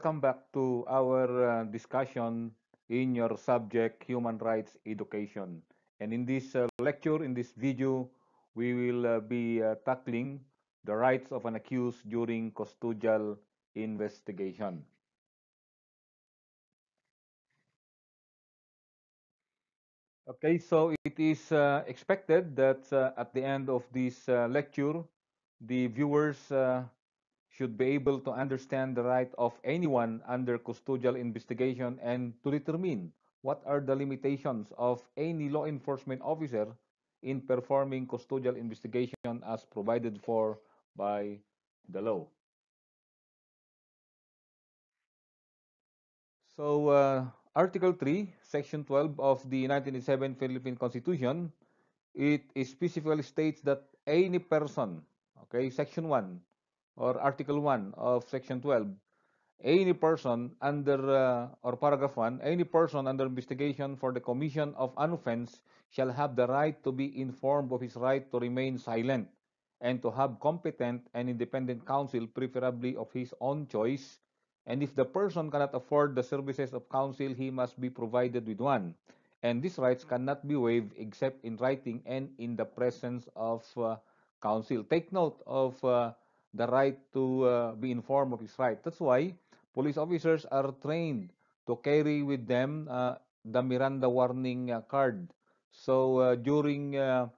welcome back to our uh, discussion in your subject human rights education and in this uh, lecture in this video we will uh, be uh, tackling the rights of an accused during custodial investigation okay so it is uh, expected that uh, at the end of this lecture the viewers should be able to understand the right of anyone under custodial investigation and to determine what are the limitations of any law enforcement officer in performing custodial investigation as provided for by the law. So, uh, Article 3, Section 12 of the 1987 Philippine Constitution, it specifically states that any person, okay, Section 1, or Article 1 of Section 12, any person under uh, or paragraph 1 any person under investigation for the commission of an offense shall have the right to be informed of his right to remain silent and to have competent and independent counsel preferably of his own choice and if the person cannot afford the services of counsel he must be provided with one and these rights cannot be waived except in writing and in the presence of uh, counsel take note of uh, the right to uh, be informed of his right. That's why police officers are trained to carry with them uh, the Miranda warning uh, card. So uh, during uh,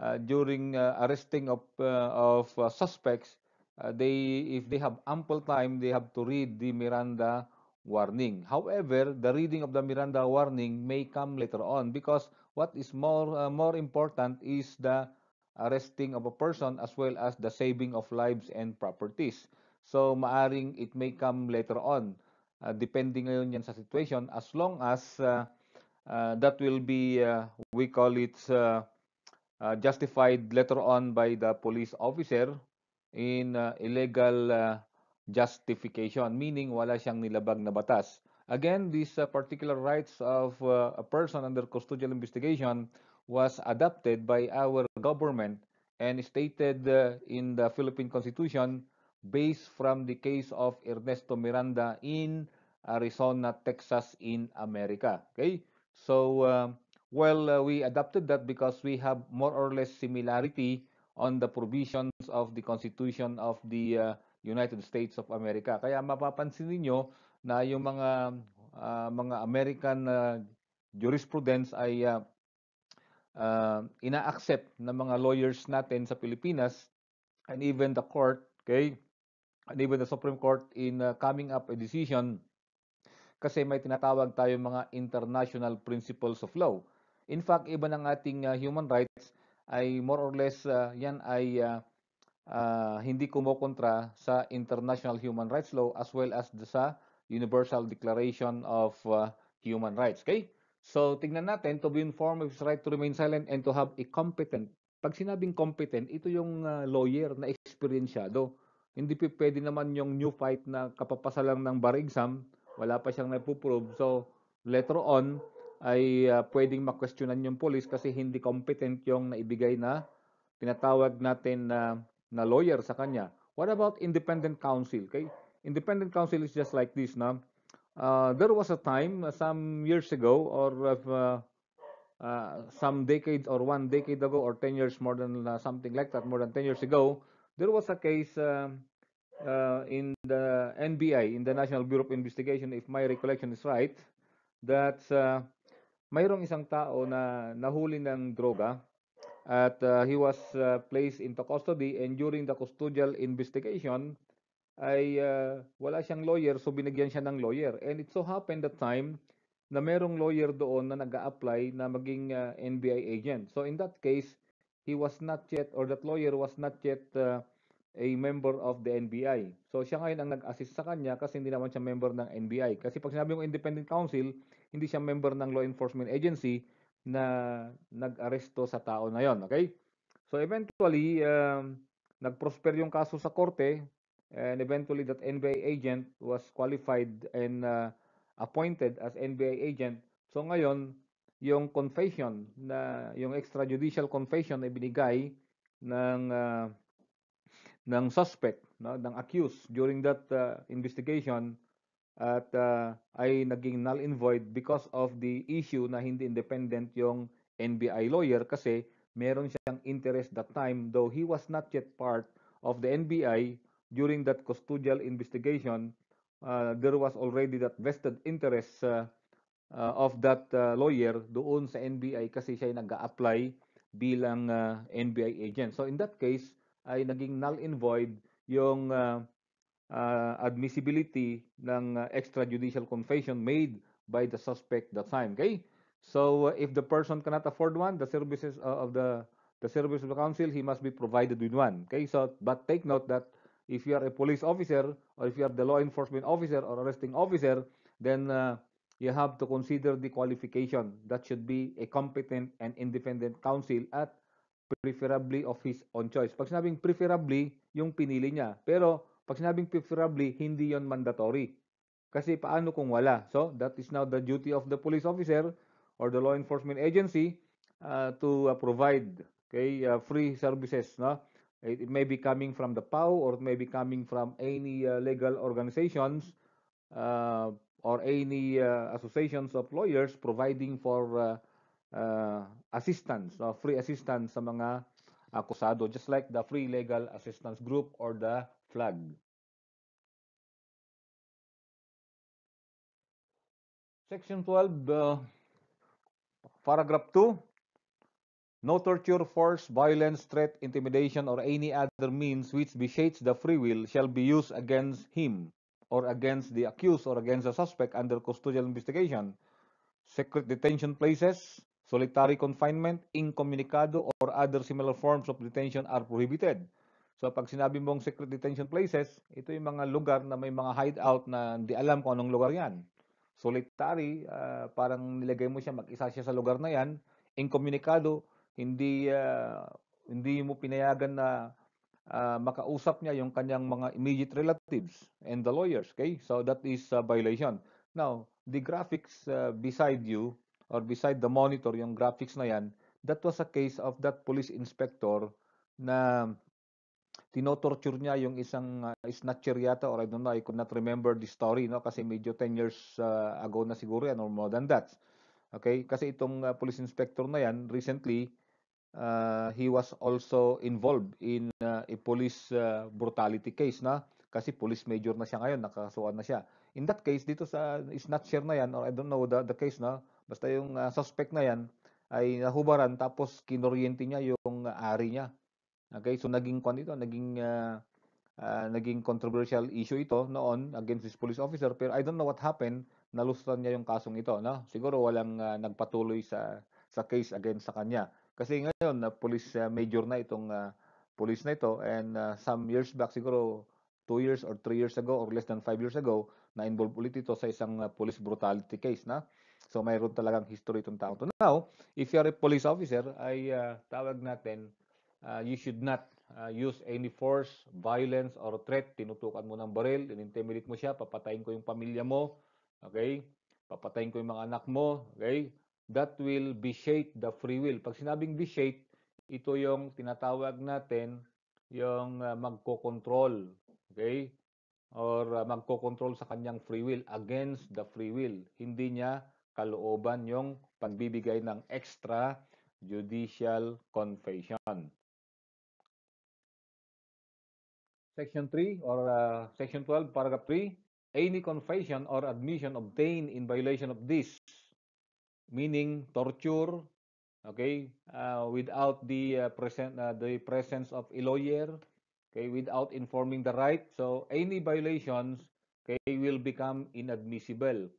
uh, during arresting of of suspects, they if they have ample time, they have to read the Miranda warning. However, the reading of the Miranda warning may come later on because what is more more important is the arresting of a person as well as the saving of lives and properties. So maaring it may come later on uh, ah, depending ngayon yan sa situation as long as uh, uh, that will be uh, we call it uh, uh, justified later on by the police officer in uh, illegal uh, justification meaning wala siyang nilabag na batas. Again, these uh, particular rights of uh, a person under custodial investigation was adopted by our government and stated uh, in the Philippine Constitution based from the case of Ernesto Miranda in Arizona, Texas in America. Okay? So, um, well, uh, we adopted that because we have more or less similarity on the provisions of the Constitution of the uh, United States of America. Kaya mapapansin niyo na yung mga uh, mga American uh, jurisprudence ay uh, uh, ina-accept ng mga lawyers natin sa Pilipinas and even the court, okay? And even the Supreme Court in uh, coming up a decision kasi may tinatawag tayo mga international principles of law. In fact, iba ng ating uh, human rights ay more or less uh, yan ay uh, uh, hindi kumokontra sa international human rights law as well as the, sa Universal Declaration of uh, Human Rights. Okay? So, tingnan natin, to be informed of his right to remain silent and to have a competent. Pag sinabing competent, ito yung uh, lawyer na experiensyado. Hindi pa pwede naman yung new fight na kapapasa lang ng bar exam, wala pa siyang napuprove. So, later on, ay uh, pwedeng makwestiyonan yung police kasi hindi competent yung naibigay na pinatawag natin na, na lawyer sa kanya. What about independent counsel? Okay? Independent counsel is just like this, na Uh, there was a time uh, some years ago or uh, uh, some decades or one decade ago or 10 years more than something like that more than 10 years ago there was a case um, in the NBI in the National Bureau of Investigation if my recollection is right that mayroong isang tao na nahuli ng droga at he was placed into custody and during the custodial investigation ay uh, wala siyang lawyer so binigyan siya ng lawyer. And it so happened that time na merong lawyer doon na nag apply na maging uh, ah, NBI agent. So in that case, he was not yet or that lawyer was not yet uh, a member of the NBI. So siya ngayon ang nag-assist sa kanya kasi hindi naman siya member ng NBI. Kasi pag sinabi mong independent counsel, hindi siya member ng law enforcement agency na nag-aresto sa tao na yon, okay? So eventually, um, uh, nagprosper yung kaso sa korte, and eventually that NBA agent was qualified and uh, appointed as NBA agent. So ngayon, yung confession na yung extrajudicial confession na ibinigay ng uh, ng suspect, no, ng accused during that uh, investigation at uh, ay naging null and void because of the issue na hindi independent yung NBI lawyer kasi meron siyang interest that time though he was not yet part of the NBI during that custodial investigation, uh, there was already that vested interest uh, uh, of that uh, lawyer doon sa NBI kasi siya nag-a-apply bilang uh, NBI agent. So in that case, ay naging null and void yung uh, uh, admissibility ng uh, extrajudicial confession made by the suspect that time. Okay? So uh, if the person cannot afford one, the services uh, of the the service of the counsel, he must be provided with one. Okay? So but take note that if you are a police officer or if you are the law enforcement officer or arresting officer, then uh, you have to consider the qualification. That should be a competent and independent counsel at preferably of his own choice. Pag sinabing preferably, yung pinili niya. Pero pag sinabing preferably, hindi yon mandatory. Kasi paano kung wala? So that is now the duty of the police officer or the law enforcement agency uh, to uh, provide okay, uh, free services. No? It, may be coming from the POW or it may be coming from any uh, legal organizations uh, or any uh, associations of lawyers providing for uh, uh, assistance or free assistance sa mga akusado just like the free legal assistance group or the flag. Section 12, paragraph 2, No torture, force, violence, threat, intimidation, or any other means which vitiates the free will shall be used against him or against the accused or against the suspect under custodial investigation, secret detention places, solitary confinement, incommunicado, or other similar forms of detention are prohibited. So pag sinabi mong secret detention places, ito yung mga lugar na may mga hideout na hindi alam kung anong lugar yan. Solitary, uh, parang nilagay mo siya, mag-isa siya sa lugar na yan. Incommunicado, hindi uh, hindi mo pinayagan na uh, makausap niya yung kanyang mga immediate relatives and the lawyers, okay? So that is a violation. Now, the graphics uh, beside you or beside the monitor yung graphics na yan, that was a case of that police inspector na tinotorture niya yung isang uh, snatcher yata or I don't know, I could not remember the story, no? Kasi medyo 10 years uh, ago na siguro yan or more than that. Okay? Kasi itong uh, police inspector na yan, recently, uh, he was also involved in uh, a police uh, brutality case na kasi police major na siya ngayon, nakakasuhan na siya. In that case, dito sa snatcher na yan, or I don't know the, the case na, basta yung uh, suspect na yan ay nahubaran tapos kinoryente niya yung uh, ari niya. Okay, so naging kwan ito, naging uh, uh, naging controversial issue ito noon against this police officer pero I don't know what happened, nalusutan niya yung kasong ito, no? Siguro walang uh, nagpatuloy sa sa case against sa kanya. Kasi ngayon, na uh, police uh, major na itong uh, police na ito and uh, some years back siguro 2 years or 3 years ago or less than 5 years ago na involved ulit ito sa isang uh, police brutality case na. So mayroon talagang history itong tao to. Now, if you are a police officer, ay uh, tawag natin uh, you should not uh, use any force, violence or threat. Tinutukan mo ng baril, inintimidate mo siya, papatayin ko yung pamilya mo. Okay? Papatayin ko yung mga anak mo. Okay? that will vitiate the free will. Pag sinabing vitiate, ito yung tinatawag natin yung uh, ah, magko-control, okay? Or uh, ah, magko-control sa kanyang free will against the free will. Hindi niya kalooban yung pagbibigay ng extra judicial confession. Section 3 or uh, Section 12, Paragraph 3, any confession or admission obtained in violation of this meaning torture, okay, uh, without the uh, present uh, the presence of a lawyer, okay, without informing the right. So any violations, okay, will become inadmissible.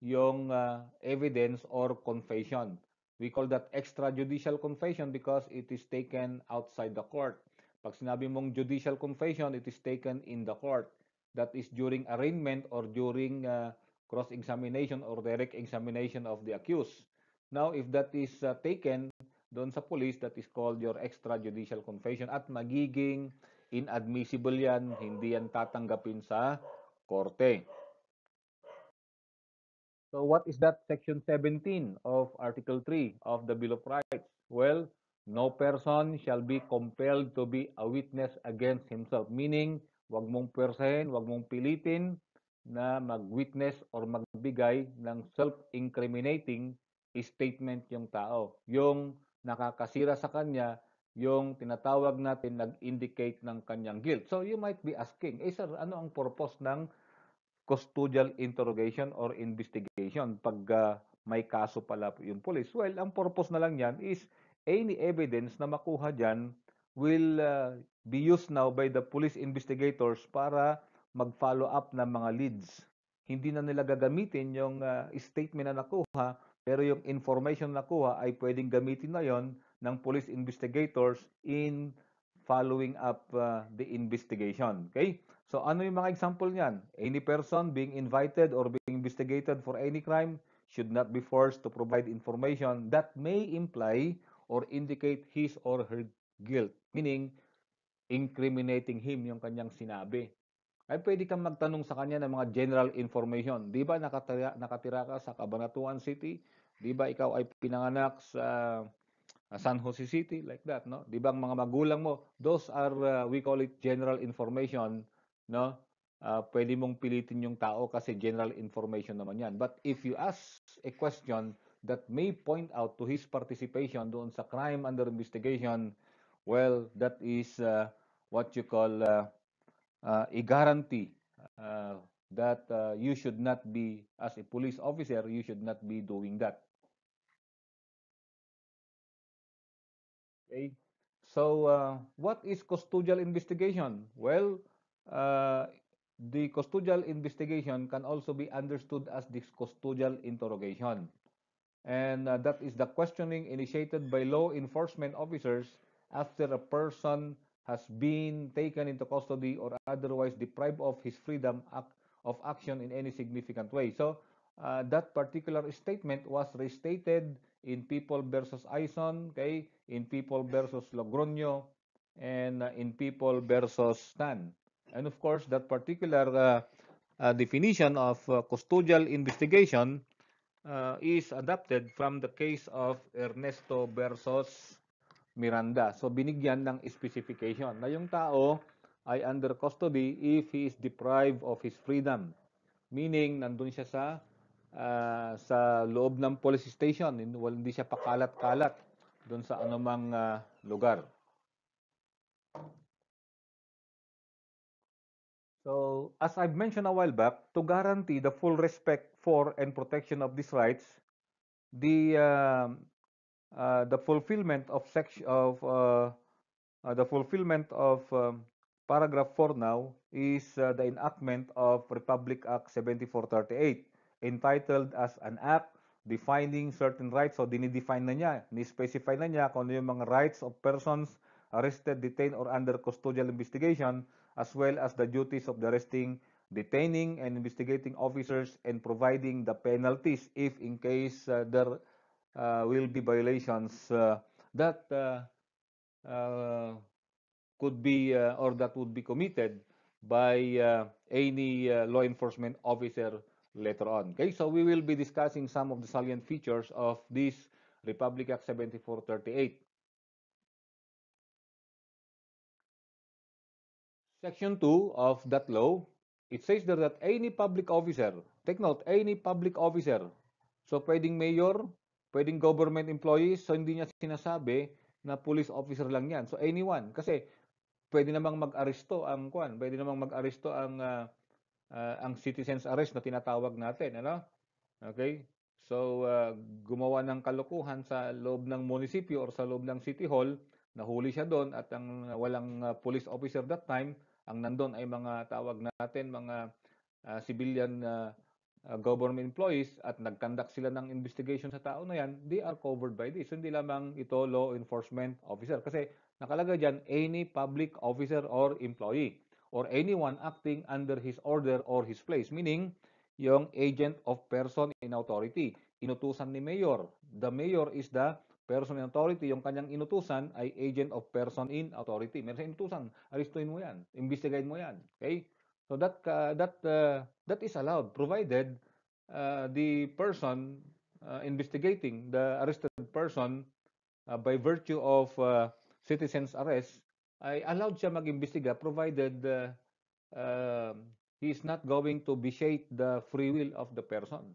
Yung uh, evidence or confession. We call that extrajudicial confession because it is taken outside the court. Pag sinabi mong judicial confession, it is taken in the court. That is during arraignment or during uh, cross-examination or direct examination of the accused. Now, if that is uh, taken doon sa police, that is called your extrajudicial confession at magiging inadmissible yan, hindi yan tatanggapin sa korte. So what is that section 17 of Article 3 of the Bill of Rights? Well, no person shall be compelled to be a witness against himself. Meaning, wag mong persahin, wag mong pilitin, na mag-witness or magbigay ng self-incriminating statement yung tao. Yung nakakasira sa kanya, yung tinatawag natin nag-indicate ng kanyang guilt. So you might be asking, eh sir, ano ang purpose ng custodial interrogation or investigation pag uh, may kaso pala yung police? Well, ang purpose na lang yan is any evidence na makuha dyan will uh, be used now by the police investigators para mag-follow up ng mga leads. Hindi na nila gagamitin yung uh, statement na nakuha, pero yung information na nakuha ay pwedeng gamitin na yon ng police investigators in following up uh, the investigation. Okay? So ano yung mga example niyan? Any person being invited or being investigated for any crime should not be forced to provide information that may imply or indicate his or her guilt. Meaning, incriminating him yung kanyang sinabi ay pwede kang magtanong sa kanya ng mga general information. Di ba nakatira, nakatira ka sa Cabanatuan City? Di ba ikaw ay pinanganak sa uh, San Jose City? Like that, no? Di ba ang mga magulang mo? Those are, uh, we call it general information, no? Uh, pwede mong pilitin yung tao kasi general information naman yan. But if you ask a question that may point out to his participation doon sa crime under investigation, well, that is uh, what you call... Uh, Uh, a guarantee uh, that uh, you should not be, as a police officer, you should not be doing that. Okay. So uh, what is custodial investigation? Well, uh, the custodial investigation can also be understood as the custodial interrogation. And uh, that is the questioning initiated by law enforcement officers after a person has been taken into custody or otherwise deprived of his freedom of action in any significant way. So uh, that particular statement was restated in People versus Ison, okay, in People versus Logroño, and uh, in People versus Tan. And of course, that particular uh, uh definition of uh, custodial investigation uh, is adapted from the case of Ernesto versus Miranda. So binigyan ng specification na yung tao ay under custody if he is deprived of his freedom. Meaning, nandun siya sa uh, sa loob ng police station, hindi siya pakalat-kalat doon sa anumang uh, lugar. So, as I've mentioned a while back, to guarantee the full respect for and protection of these rights, the uh, Uh, the fulfillment of section of uh, uh, the fulfillment of um, paragraph 4 now is uh, the enactment of Republic Act 7438 entitled as an act defining certain rights so dinidefine na niya, ni-specify na niya kung ano yung mga rights of persons arrested, detained, or under custodial investigation as well as the duties of the arresting, detaining, and investigating officers and providing the penalties if in case uh, there Uh, will be violations uh, that uh, could be or that would be committed by any law enforcement officer later on. Okay, so we will be discussing some of the salient features of this Republic Act 7438. Section 2 of that law, it says there that any public officer, take note, any public officer, so pwedeng mayor, Pwedeng government employees, so hindi niya sinasabi na police officer lang yan. So anyone, kasi pwede namang mag-aresto ang kwan, pwede namang mag-aresto ang uh, uh, ang citizens arrest na tinatawag natin, ano? Okay? So uh, gumawa ng kalokohan sa loob ng munisipyo or sa loob ng city hall, nahuli siya doon at ang walang uh, police officer that time, ang nandoon ay mga tawag natin mga uh, civilian uh, uh, government employees at nagkandak sila ng investigation sa tao na yan, they are covered by this. Hindi lamang ito law enforcement officer kasi nakalagay dyan any public officer or employee or anyone acting under his order or his place. Meaning, yung agent of person in authority. Inutusan ni mayor. The mayor is the person in authority. Yung kanyang inutusan ay agent of person in authority. Meron sa inutusan. Aristoin mo yan. Investigatein mo yan. Okay? So that uh, that uh, that is allowed provided uh, the person uh, investigating the arrested person uh, by virtue of uh, citizen's arrest ay allowed siya mag-imbestiga provided uh, uh, he is not going to vitiate the free will of the person.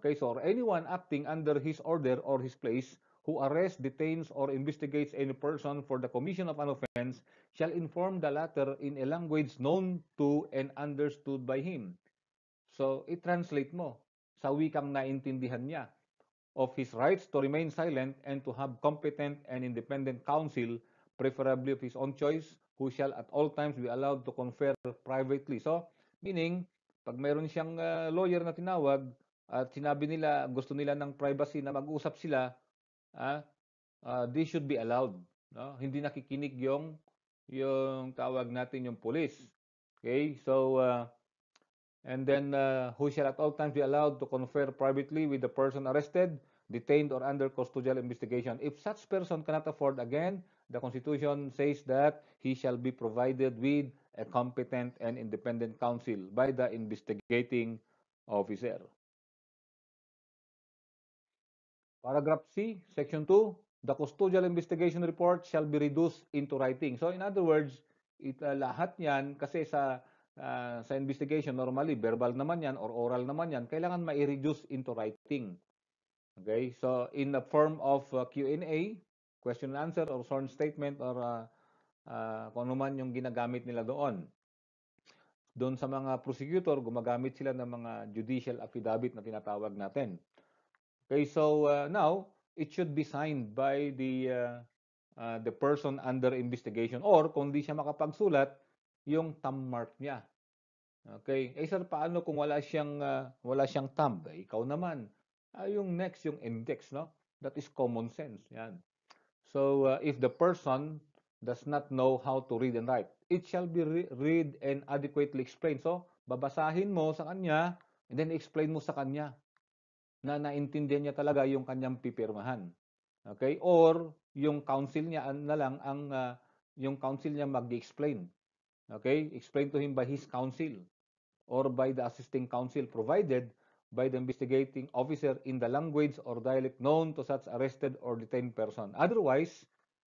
Okay, so or anyone acting under his order or his place who arrests, detains, or investigates any person for the commission of an offense shall inform the latter in a language known to and understood by him. So, i-translate mo sa wikang naintindihan niya of his rights to remain silent and to have competent and independent counsel, preferably of his own choice, who shall at all times be allowed to confer privately. So, meaning, pag mayroon siyang uh, lawyer na tinawag at sinabi nila gusto nila ng privacy na mag-usap sila, ah, uh, this should be allowed. No? Hindi nakikinig yung yung tawag natin yung police. Okay? So uh, and then uh, who shall at all times be allowed to confer privately with the person arrested, detained or under custodial investigation if such person cannot afford again the constitution says that he shall be provided with a competent and independent counsel by the investigating officer. Paragraph C, Section 2, the custodial investigation report shall be reduced into writing. So in other words, it, uh, lahat yan kasi sa uh, sa investigation normally verbal naman yan or oral naman yan kailangan mai-reduce into writing okay so in the form of uh, ah, Q&A question and answer or sworn statement or uh, uh, kung ano man yung ginagamit nila doon doon sa mga prosecutor gumagamit sila ng mga judicial affidavit na tinatawag natin Okay, so uh, now it should be signed by the uh, uh, the person under investigation or kung di siya makapagsulat, yung thumb mark niya. Okay, eh sir, paano kung wala siyang uh, wala siyang thumb? Eh, ikaw naman. Uh, yung next, yung index, no? That is common sense. Yan. So uh, if the person does not know how to read and write, it shall be re read and adequately explained. So babasahin mo sa kanya and then explain mo sa kanya na naintindihan niya talaga yung kanyang pipirmahan. Okay? Or yung counsel niya na lang ang uh, yung counsel niya mag-explain. Okay? Explain to him by his counsel or by the assisting counsel provided by the investigating officer in the language or dialect known to such arrested or detained person. Otherwise,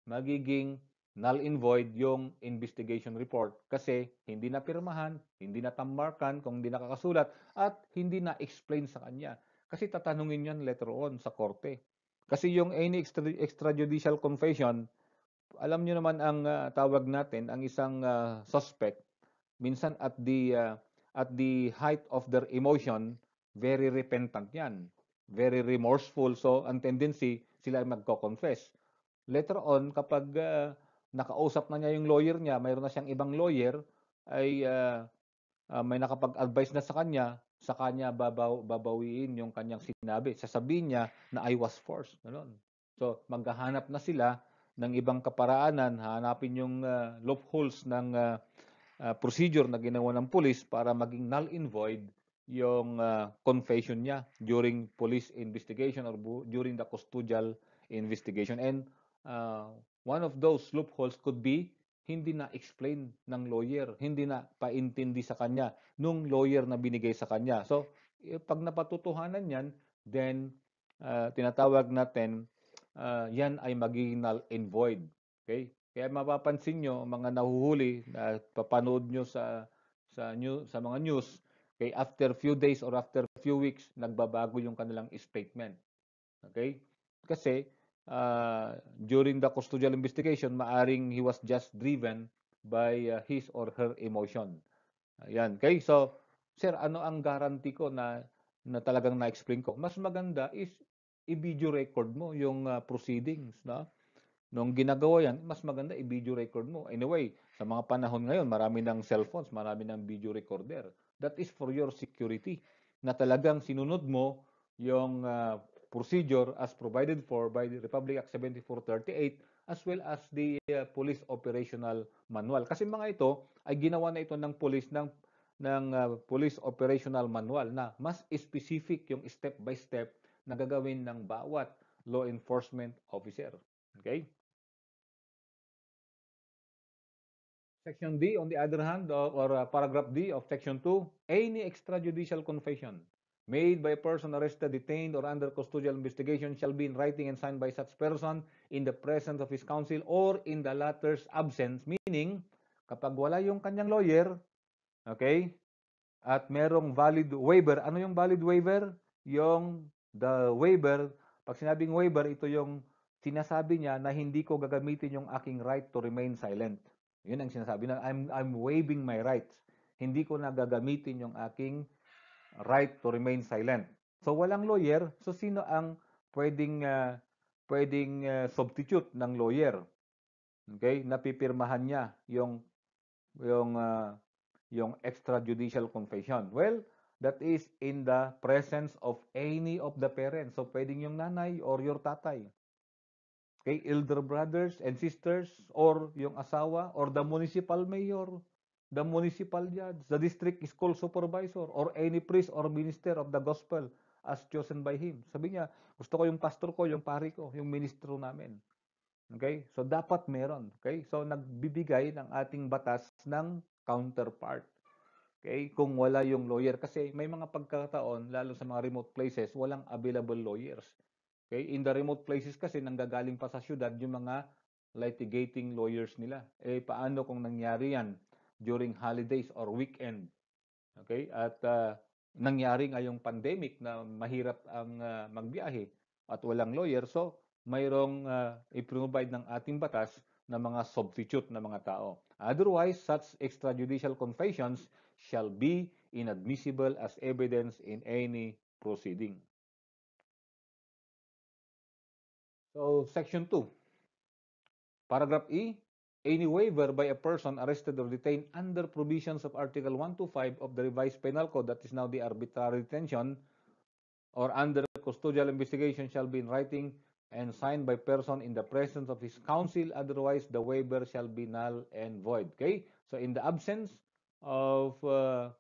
magiging null and void yung investigation report kasi hindi na pirmahan, hindi na tamarkan kung hindi nakakasulat at hindi na explain sa kanya. Kasi tatanungin yan later on sa korte. Kasi yung any extrajudicial confession, alam nyo naman ang uh, tawag natin, ang isang uh, suspect, minsan at the, uh, at the height of their emotion, very repentant yan. Very remorseful. So, ang tendency, sila ay magko-confess. Later on, kapag uh, nakausap na niya yung lawyer niya, mayroon na siyang ibang lawyer, ay uh, uh, may nakapag-advise na sa kanya, sa kanya babaw, babawiin yung kanyang sinabi. Sasabihin niya na I was forced. Ganun. So, maghahanap na sila ng ibang kaparaanan, hanapin yung uh, loopholes ng uh, uh, procedure na ginawa ng police para maging null and void yung uh, confession niya during police investigation or during the custodial investigation. And uh, one of those loopholes could be hindi na explain ng lawyer, hindi na paintindi sa kanya nung lawyer na binigay sa kanya. So, eh, pag napatutuhanan 'yan, then uh, tinatawag natin uh, 'yan ay magiging null and void. Okay? Kaya mapapansin nyo, mga nahuhuli na papanood nyo sa sa new, sa mga news, okay, after few days or after few weeks, nagbabago yung kanilang statement. Okay? Kasi uh, during the custodial investigation, maaring he was just driven by uh, his or her emotion. Ayan. Okay, so, sir, ano ang guarantee ko na, na talagang na-explain ko? Mas maganda is i-video record mo yung uh, proceedings. No? Nung ginagawa yan, mas maganda i-video record mo. Anyway, sa mga panahon ngayon, marami ng cellphones, marami ng video recorder. That is for your security na talagang sinunod mo yung uh, procedure as provided for by the Republic Act 7438 as well as the uh, Police Operational Manual. Kasi mga ito ay ginawa na ito ng police ng ng uh, Police Operational Manual na mas specific yung step by step na gagawin ng bawat law enforcement officer. Okay? Section D, on the other hand, or, or uh, paragraph D of Section 2, any extrajudicial confession made by a person arrested, detained, or under custodial investigation shall be in writing and signed by such person in the presence of his counsel or in the latter's absence. Meaning, kapag wala yung kanyang lawyer, okay, at merong valid waiver, ano yung valid waiver? Yung the waiver, pag sinabing waiver, ito yung sinasabi niya na hindi ko gagamitin yung aking right to remain silent. Yun ang sinasabi na I'm, I'm waiving my rights. Hindi ko na gagamitin yung aking right to remain silent. So walang lawyer, so sino ang pwedeng uh, pwedeng uh, substitute ng lawyer? Okay, napipirmahan niya yung yung uh, yung extrajudicial confession. Well, that is in the presence of any of the parents. So pwedeng yung nanay or your tatay. Okay, elder brothers and sisters or yung asawa or the municipal mayor the municipal judge, the district school supervisor, or any priest or minister of the gospel as chosen by him. Sabi niya, gusto ko yung pastor ko, yung pari ko, yung ministro namin. Okay? So, dapat meron. Okay? So, nagbibigay ng ating batas ng counterpart. Okay? Kung wala yung lawyer. Kasi may mga pagkataon, lalo sa mga remote places, walang available lawyers. Okay? In the remote places kasi, nanggagaling pa sa syudad yung mga litigating lawyers nila. Eh, paano kung nangyari yan? during holidays or weekend. Okay? At uh, nangyari nga yung pandemic na mahirap ang uh, magbiyahe at walang lawyer. So, mayroong uh, i-provide ng ating batas na mga substitute na mga tao. Otherwise, such extrajudicial confessions shall be inadmissible as evidence in any proceeding. So, section 2. Paragraph E, any waiver by a person arrested or detained under provisions of Article 125 of the revised penal code, that is now the arbitrary detention, or under custodial investigation shall be in writing and signed by person in the presence of his counsel, otherwise the waiver shall be null and void. Okay? So in the absence of, uh,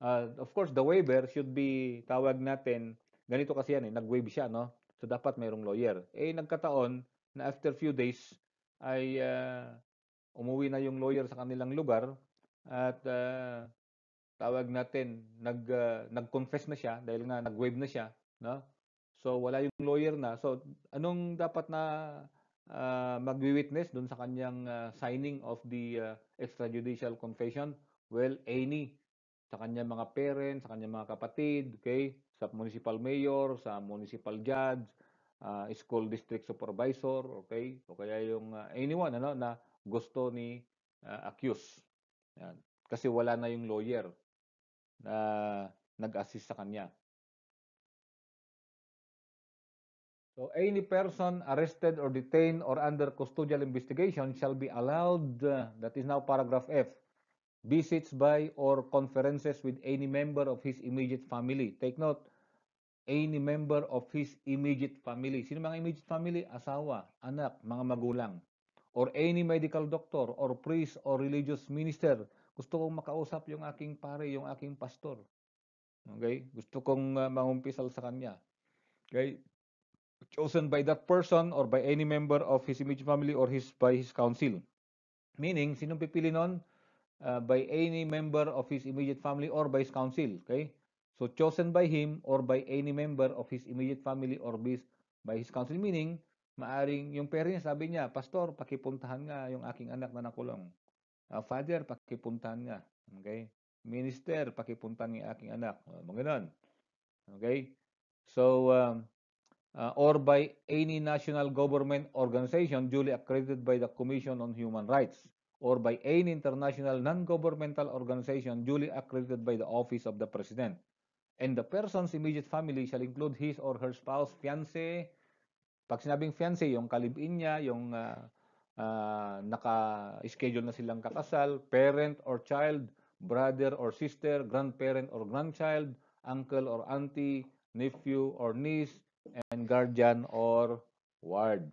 uh, of course, the waiver should be, tawag natin, ganito kasi yan eh, nag-waive siya, no? So dapat mayroong lawyer. Eh, nagkataon na after few days, ay uh, umuwi na yung lawyer sa kanilang lugar at uh, tawag natin nag uh, nag-confess na siya dahil nga nag-waive na siya, no? So wala yung lawyer na. So anong dapat na uh, magwi-witness doon sa kanyang uh, signing of the uh, extrajudicial confession? Well, any sa kanyang mga parents, sa kanyang mga kapatid, okay? Sa municipal mayor, sa municipal judge, uh, school district supervisor, okay? O kaya yung uh, anyone ano na gusto ni uh, ah, accused. Yan. Kasi wala na yung lawyer na nag-assist sa kanya. So any person arrested or detained or under custodial investigation shall be allowed, uh, that is now paragraph F, visits by or conferences with any member of his immediate family. Take note, any member of his immediate family. Sino mga immediate family? Asawa, anak, mga magulang or any medical doctor or priest or religious minister. Gusto kong makausap yung aking pare, yung aking pastor. Okay? Gusto kong uh, ah, mangumpisal sa kanya. Okay? Chosen by that person or by any member of his immediate family or his by his council. Meaning, sinong pipili nun? Uh, by any member of his immediate family or by his council. Okay? So, chosen by him or by any member of his immediate family or by his council. Meaning, Maaring yung parents, sabi niya, Pastor, pakipuntahan nga yung aking anak na nakulong. Uh, ah, Father, pakipuntahan nga. Okay? Minister, pakipuntahan yung aking anak. Uh, mga ganun. Okay? So, um, uh, or by any national government organization duly accredited by the Commission on Human Rights or by any international non-governmental organization duly accredited by the Office of the President. And the person's immediate family shall include his or her spouse, fiancé, pag sinabing fiancé, yung kalibin niya, yung uh, uh, naka-schedule na silang kakasal, parent or child, brother or sister, grandparent or grandchild, uncle or auntie, nephew or niece, and guardian or ward.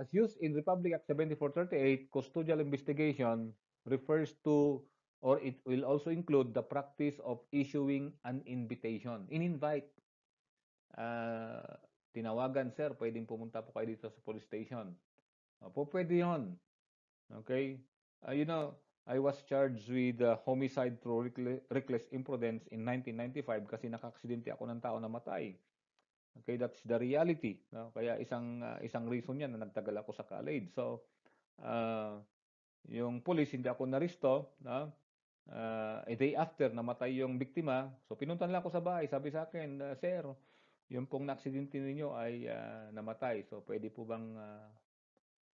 As used in Republic Act 7438, custodial investigation refers to or it will also include the practice of issuing an invitation, in invite uh, tinawagan, sir, pwedeng pumunta po kayo dito sa police station. Opo, pwede yun. Okay? Uh, you know, I was charged with uh, homicide through reckless imprudence in 1995 kasi nakaksidente ako ng tao na matay. Okay, that's the reality. No? Kaya isang uh, isang reason 'yan na nagtagal ako sa college. So, uh, yung police hindi ako naristo, no? Uh, a day after namatay yung biktima, so pinuntan lang ako sa bahay, sabi sa akin, uh, sir, yung pong naaksidente ninyo ay uh, namatay. So pwede po bang uh,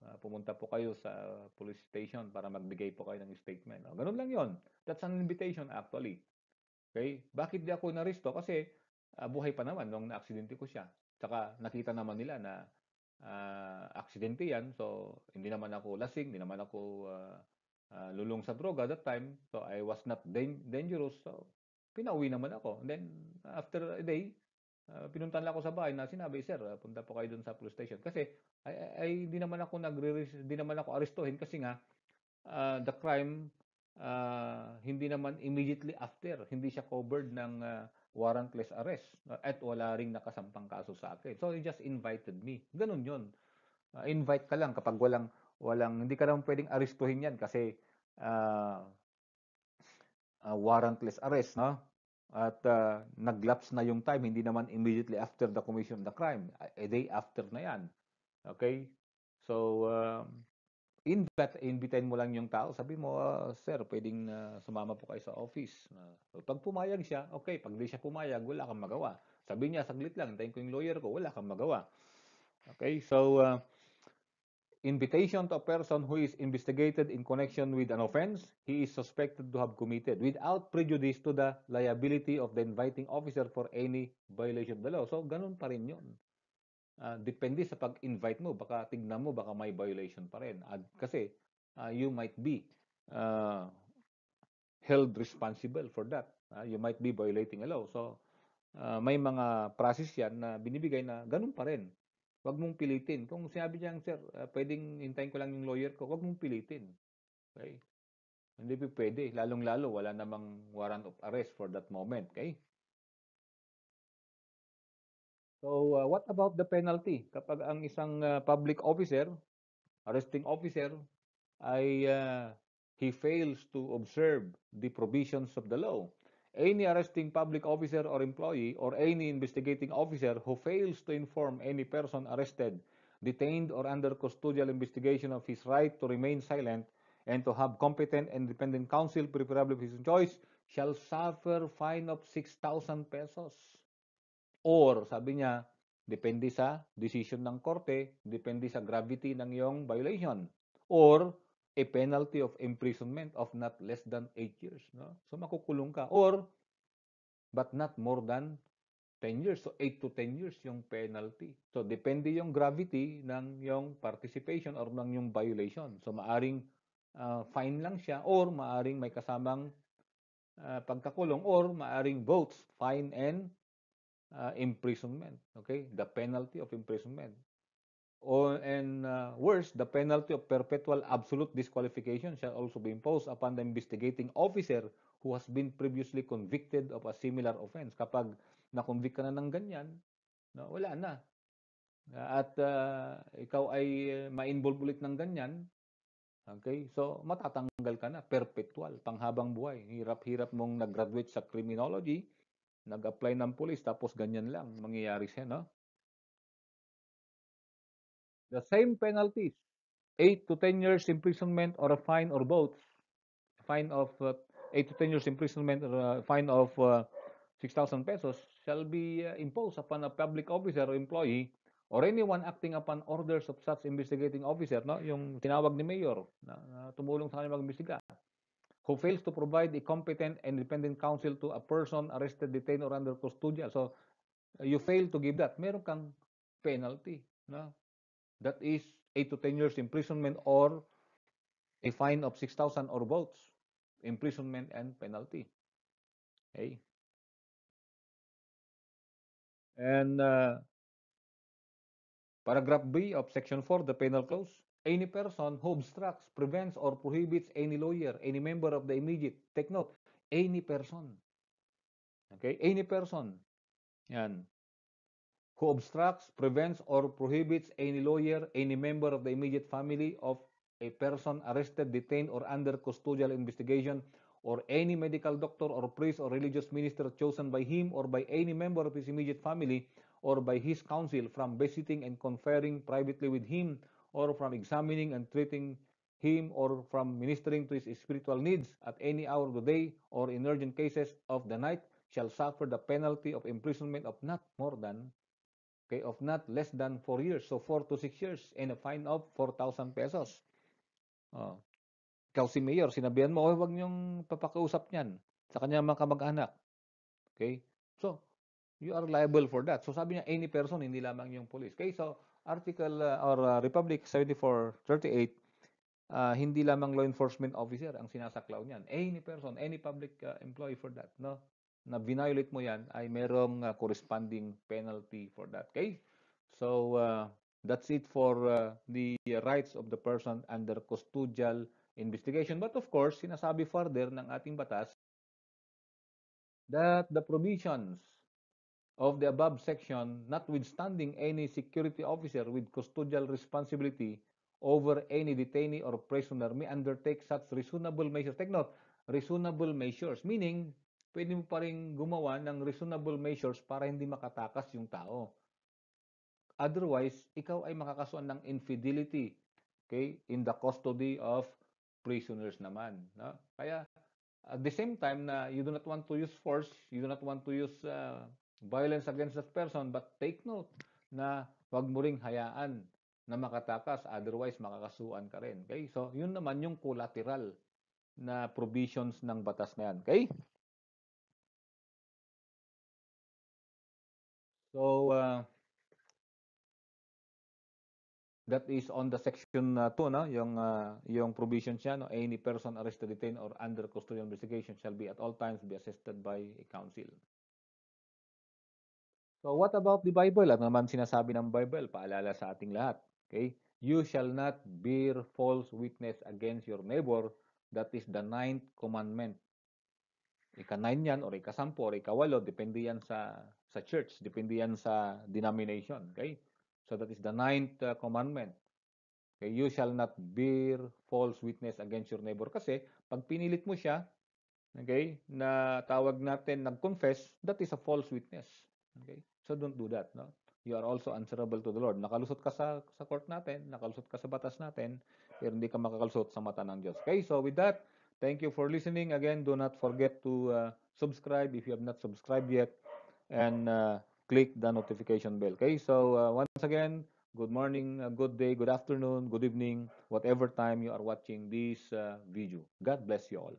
uh, pumunta po kayo sa police station para magbigay po kayo ng statement. O, ganun lang yon. That's an invitation actually. Okay? Bakit di ako naristo? Kasi uh, buhay pa naman nung naaksidente ko siya. Tsaka nakita naman nila na uh, aksidente yan. So, hindi naman ako lasing, hindi naman ako uh, uh, lulong sa droga that time. So, I was not dangerous. So, pinauwi naman ako. And then, after a day, uh, ah, pinuntan lang ako sa bahay na sinabi, sir, ah, punta po kayo dun sa police station. Kasi ay, ay hindi naman ako nagre hindi naman ako arestuhin kasi nga uh, the crime uh, hindi naman immediately after, hindi siya covered ng uh, warrantless arrest at wala ring nakasampang kaso sa akin. So he just invited me. Ganun 'yon. Uh, invite ka lang kapag walang walang hindi ka naman pwedeng arestuhin 'yan kasi uh, uh, warrantless arrest, no? at uh, ah, naglaps na yung time, hindi naman immediately after the commission of the crime, a day after na yan. Okay? So, uh, um, invite, invitein mo lang yung tao, sabi mo, uh, sir, pwedeng uh, sumama po kayo sa office. Uh, pag pumayag siya, okay, pag di siya pumayag, wala kang magawa. Sabi niya, saglit lang, hintayin ko yung lawyer ko, wala kang magawa. Okay, so, uh, invitation to a person who is investigated in connection with an offense he is suspected to have committed without prejudice to the liability of the inviting officer for any violation of the law. So, ganun pa rin yun. Uh, depende sa pag-invite mo, baka tignan mo, baka may violation pa rin. At, kasi, uh, you might be uh, held responsible for that. Uh, you might be violating a law. So, uh, may mga process yan na binibigay na ganun pa rin. Huwag mong pilitin. Kung sinabi niya, sir, uh, pwedeng hintayin ko lang yung lawyer ko, huwag mong pilitin. Okay? Hindi pa pwede. Lalong-lalo, wala namang warrant of arrest for that moment. Okay? So, uh, what about the penalty? Kapag ang isang uh, public officer, arresting officer, ay uh, he fails to observe the provisions of the law any arresting public officer or employee or any investigating officer who fails to inform any person arrested, detained, or under custodial investigation of his right to remain silent and to have competent and independent counsel, preferably of his choice, shall suffer fine of 6,000 pesos. Or, sabi niya, depende sa decision ng korte, depende sa gravity ng iyong violation. Or, a penalty of imprisonment of not less than 8 years. No? So makukulong ka. Or, but not more than 10 years. So 8 to 10 years yung penalty. So depende yung gravity ng yung participation or ng yung violation. So maaring uh, fine lang siya or maaring may kasamang uh, pagkakulong or maaring both fine and uh, imprisonment. Okay? The penalty of imprisonment or and uh, worse, the penalty of perpetual absolute disqualification shall also be imposed upon the investigating officer who has been previously convicted of a similar offense. Kapag na-convict ka na ng ganyan, no, wala na. At uh, ikaw ay uh, ma-involve ulit ng ganyan, okay? So matatanggal ka na, perpetual, panghabang buhay. Hirap-hirap mong nag-graduate sa criminology, nag-apply ng police, tapos ganyan lang mangyayari siya, no? the same penalties, 8 to 10 years imprisonment or a fine or both, fine of uh, 8 to 10 years imprisonment or a fine of uh, 6,000 pesos shall be uh, imposed upon a public officer or employee or anyone acting upon orders of such investigating officer, no? yung tinawag ni Mayor na, na tumulong sa kanya mag-imbestiga, who fails to provide a competent and independent counsel to a person arrested, detained, or under custody. So, uh, you fail to give that, meron kang penalty. No? that is 8 to 10 years imprisonment or a fine of 6,000 or both, imprisonment and penalty. Okay. And uh, paragraph B of section 4, the penal clause, any person who obstructs, prevents, or prohibits any lawyer, any member of the immediate, take note, any person. Okay, any person. And who obstructs, prevents, or prohibits any lawyer, any member of the immediate family of a person arrested, detained, or under custodial investigation, or any medical doctor or priest or religious minister chosen by him or by any member of his immediate family or by his counsel, from visiting and conferring privately with him or from examining and treating him or from ministering to his spiritual needs at any hour of the day or in urgent cases of the night shall suffer the penalty of imprisonment of not more than okay, of not less than 4 years, so 4 to 6 years, and a fine of 4,000 pesos. Oh. Ikaw si Mayor, sinabihan mo, oh, wag niyong papakausap niyan sa kanya mga kamag-anak. Okay? So, you are liable for that. So, sabi niya, any person, hindi lamang yung police. Okay? So, Article uh, or uh, Republic 7438, uh, hindi lamang law enforcement officer ang sinasaklaw niyan. Any person, any public uh, employee for that. No? na binayolate mo yan ay merong uh, corresponding penalty for that. Okay? So, uh, that's it for uh, the rights of the person under custodial investigation. But of course, sinasabi further ng ating batas that the provisions of the above section, notwithstanding any security officer with custodial responsibility over any detainee or prisoner may undertake such reasonable measures. Take note, reasonable measures, meaning pwede mo pa rin gumawa ng reasonable measures para hindi makatakas yung tao. Otherwise, ikaw ay makakasuan ng infidelity okay, in the custody of prisoners naman. No? Kaya, at the same time na you do not want to use force, you do not want to use uh, violence against that person, but take note na wag mo ring hayaan na makatakas, otherwise makakasuan ka rin. Okay? So, yun naman yung collateral na provisions ng batas na yan. Okay? So, uh, that is on the section 2 uh, no yung uh, yung provision siya no any person arrested detained or under custodial investigation shall be at all times be assisted by a counsel So what about the Bible ano naman sinasabi ng Bible paalala sa ating lahat okay you shall not bear false witness against your neighbor that is the ninth commandment ika-9 yan or ika-10 or ika-8 depende yan sa sa church. Depende yan sa denomination. Okay? So that is the ninth uh, commandment. Okay? You shall not bear false witness against your neighbor. Kasi pag pinilit mo siya, okay, na tawag natin nag-confess, that is a false witness. Okay? So don't do that. No? You are also answerable to the Lord. Nakalusot ka sa, sa court natin, nakalusot ka sa batas natin, pero hindi ka makakalusot sa mata ng Diyos. Okay, so with that, thank you for listening. Again, do not forget to uh, subscribe if you have not subscribed yet and uh, click the notification bell. Okay, so uh, once again, good morning, good day, good afternoon, good evening, whatever time you are watching this uh, video. God bless you all.